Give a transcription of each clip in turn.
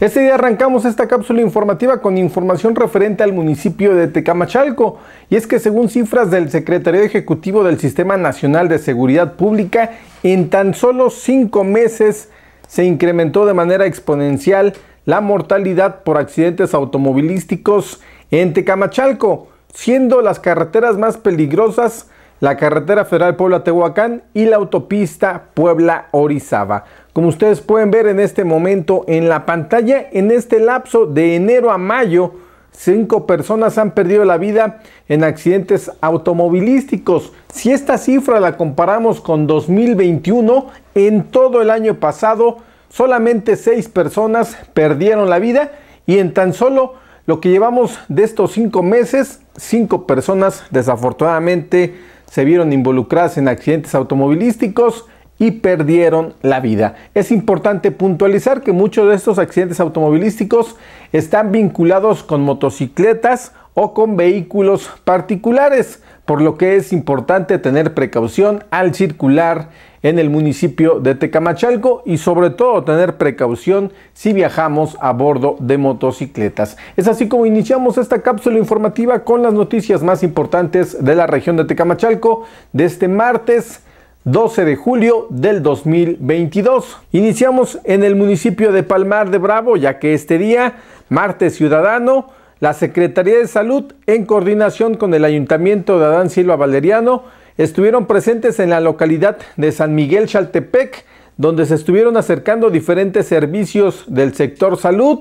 Este día arrancamos esta cápsula informativa con información referente al municipio de Tecamachalco, y es que según cifras del Secretario Ejecutivo del Sistema Nacional de Seguridad Pública, en tan solo cinco meses se incrementó de manera exponencial la mortalidad por accidentes automovilísticos en Tecamachalco, siendo las carreteras más peligrosas la carretera federal Puebla-Tehuacán y la autopista Puebla-Orizaba. Como ustedes pueden ver en este momento en la pantalla, en este lapso de enero a mayo, cinco personas han perdido la vida en accidentes automovilísticos. Si esta cifra la comparamos con 2021, en todo el año pasado, solamente seis personas perdieron la vida y en tan solo lo que llevamos de estos cinco meses, cinco personas desafortunadamente se vieron involucradas en accidentes automovilísticos y perdieron la vida. Es importante puntualizar que muchos de estos accidentes automovilísticos están vinculados con motocicletas o con vehículos particulares, por lo que es importante tener precaución al circular en el municipio de Tecamachalco y sobre todo tener precaución si viajamos a bordo de motocicletas. Es así como iniciamos esta cápsula informativa con las noticias más importantes de la región de Tecamachalco de este martes 12 de julio del 2022. Iniciamos en el municipio de Palmar de Bravo, ya que este día, martes ciudadano, la Secretaría de Salud, en coordinación con el Ayuntamiento de Adán Silva Valeriano, estuvieron presentes en la localidad de San Miguel Chaltepec, donde se estuvieron acercando diferentes servicios del sector salud.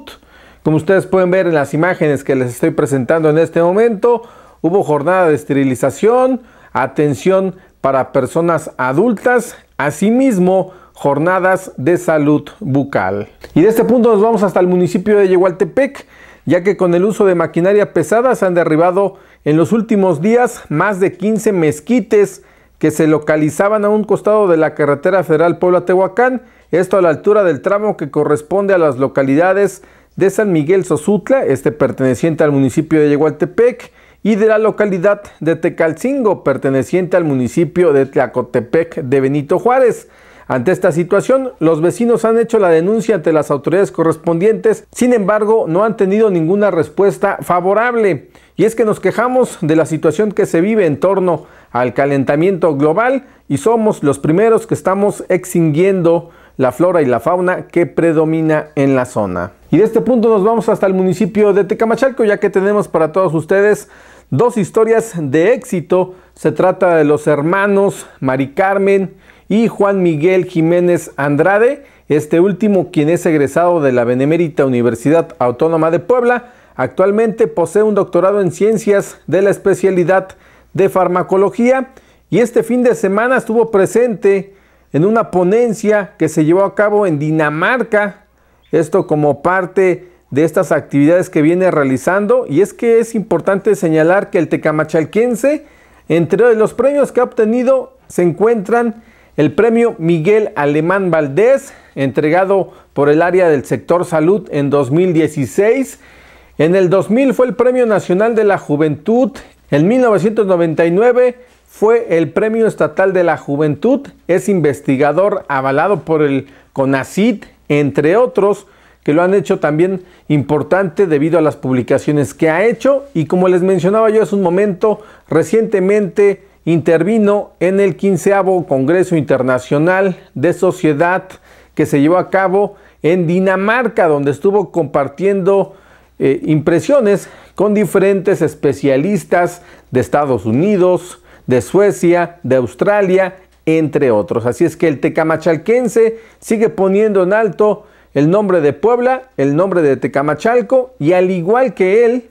Como ustedes pueden ver en las imágenes que les estoy presentando en este momento, hubo jornada de esterilización, atención para personas adultas, asimismo jornadas de salud bucal. Y de este punto nos vamos hasta el municipio de Yehualtepec, ya que con el uso de maquinaria pesada se han derribado en los últimos días más de 15 mezquites que se localizaban a un costado de la carretera federal Puebla-Tehuacán, esto a la altura del tramo que corresponde a las localidades de San Miguel Sosutla, este perteneciente al municipio de Yehualtepec, y de la localidad de Tecalcingo, perteneciente al municipio de Tlacotepec de Benito Juárez. Ante esta situación, los vecinos han hecho la denuncia ante las autoridades correspondientes, sin embargo, no han tenido ninguna respuesta favorable. Y es que nos quejamos de la situación que se vive en torno al calentamiento global y somos los primeros que estamos extinguiendo la flora y la fauna que predomina en la zona. Y de este punto nos vamos hasta el municipio de Tecamachalco, ya que tenemos para todos ustedes dos historias de éxito. Se trata de los hermanos Mari Carmen y Juan Miguel Jiménez Andrade, este último quien es egresado de la Benemérita Universidad Autónoma de Puebla, actualmente posee un doctorado en ciencias de la especialidad de farmacología y este fin de semana estuvo presente en una ponencia que se llevó a cabo en Dinamarca, esto como parte de estas actividades que viene realizando y es que es importante señalar que el tecamachalquense entre los premios que ha obtenido se encuentran el premio Miguel Alemán Valdés, entregado por el área del sector salud en 2016. En el 2000 fue el Premio Nacional de la Juventud. En 1999 fue el Premio Estatal de la Juventud. Es investigador avalado por el CONACID, entre otros, que lo han hecho también importante debido a las publicaciones que ha hecho. Y como les mencionaba yo es un momento, recientemente intervino en el 15 Congreso Internacional de Sociedad que se llevó a cabo en Dinamarca, donde estuvo compartiendo eh, impresiones con diferentes especialistas de Estados Unidos, de Suecia, de Australia, entre otros. Así es que el tecamachalquense sigue poniendo en alto el nombre de Puebla, el nombre de Tecamachalco, y al igual que él,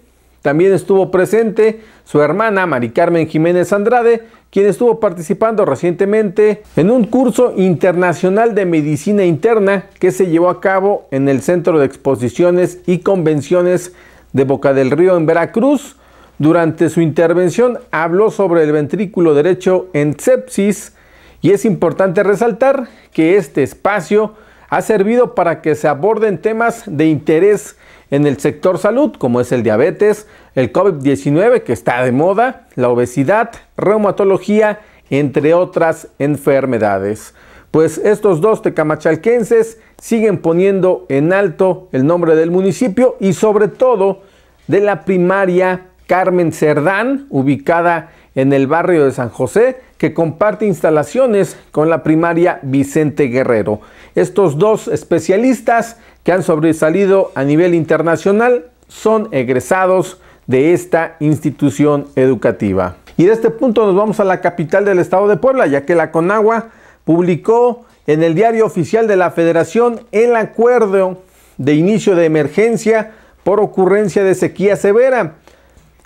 también estuvo presente su hermana Mari Carmen Jiménez Andrade, quien estuvo participando recientemente en un curso internacional de medicina interna que se llevó a cabo en el Centro de Exposiciones y Convenciones de Boca del Río en Veracruz. Durante su intervención habló sobre el ventrículo derecho en sepsis y es importante resaltar que este espacio ha servido para que se aborden temas de interés en el sector salud, como es el diabetes, el COVID-19 que está de moda, la obesidad, reumatología, entre otras enfermedades. Pues estos dos tecamachalquenses siguen poniendo en alto el nombre del municipio y sobre todo de la primaria Carmen Cerdán, ubicada en el barrio de San José, que comparte instalaciones con la primaria Vicente Guerrero. Estos dos especialistas que han sobresalido a nivel internacional son egresados de esta institución educativa. Y de este punto nos vamos a la capital del estado de Puebla, ya que la Conagua publicó en el diario oficial de la Federación el acuerdo de inicio de emergencia por ocurrencia de sequía severa.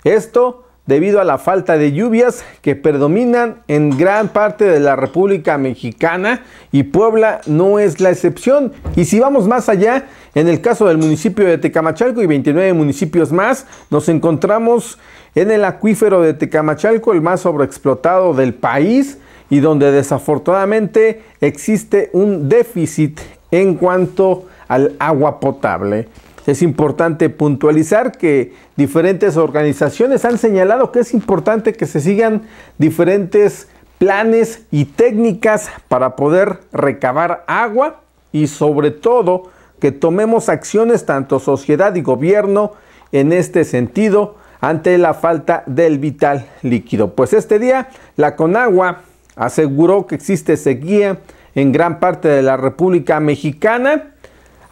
Esto debido a la falta de lluvias que predominan en gran parte de la República Mexicana y Puebla no es la excepción. Y si vamos más allá, en el caso del municipio de Tecamachalco y 29 municipios más, nos encontramos en el acuífero de Tecamachalco, el más sobreexplotado del país y donde desafortunadamente existe un déficit en cuanto al agua potable. Es importante puntualizar que diferentes organizaciones han señalado que es importante que se sigan diferentes planes y técnicas para poder recabar agua y sobre todo que tomemos acciones tanto sociedad y gobierno en este sentido ante la falta del vital líquido. Pues este día la Conagua aseguró que existe sequía en gran parte de la República Mexicana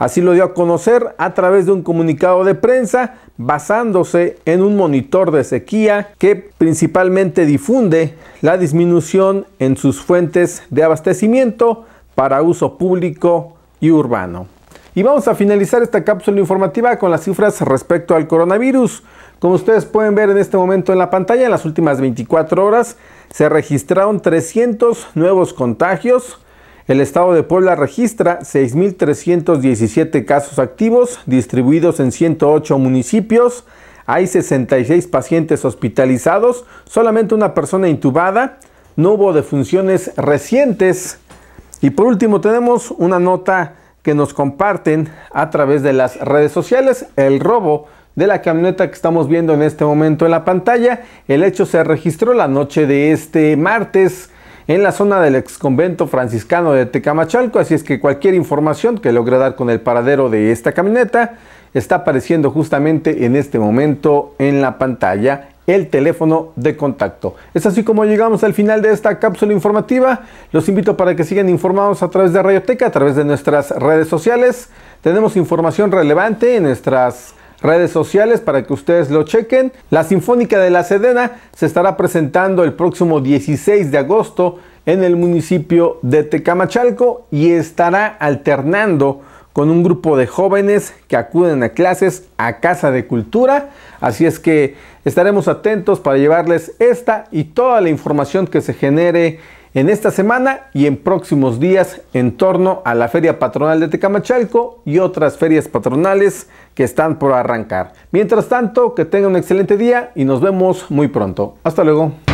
Así lo dio a conocer a través de un comunicado de prensa basándose en un monitor de sequía que principalmente difunde la disminución en sus fuentes de abastecimiento para uso público y urbano. Y vamos a finalizar esta cápsula informativa con las cifras respecto al coronavirus. Como ustedes pueden ver en este momento en la pantalla, en las últimas 24 horas se registraron 300 nuevos contagios, el estado de Puebla registra 6.317 casos activos distribuidos en 108 municipios. Hay 66 pacientes hospitalizados, solamente una persona intubada. No hubo defunciones recientes. Y por último tenemos una nota que nos comparten a través de las redes sociales. El robo de la camioneta que estamos viendo en este momento en la pantalla. El hecho se registró la noche de este martes en la zona del exconvento franciscano de Tecamachalco, así es que cualquier información que logre dar con el paradero de esta camioneta está apareciendo justamente en este momento en la pantalla el teléfono de contacto. Es así como llegamos al final de esta cápsula informativa. Los invito para que sigan informados a través de Radioteca, a través de nuestras redes sociales. Tenemos información relevante en nuestras redes sociales para que ustedes lo chequen. La Sinfónica de la Sedena se estará presentando el próximo 16 de agosto en el municipio de Tecamachalco y estará alternando con un grupo de jóvenes que acuden a clases a Casa de Cultura. Así es que estaremos atentos para llevarles esta y toda la información que se genere en esta semana y en próximos días en torno a la Feria Patronal de Tecamachalco y otras ferias patronales que están por arrancar. Mientras tanto, que tengan un excelente día y nos vemos muy pronto. Hasta luego.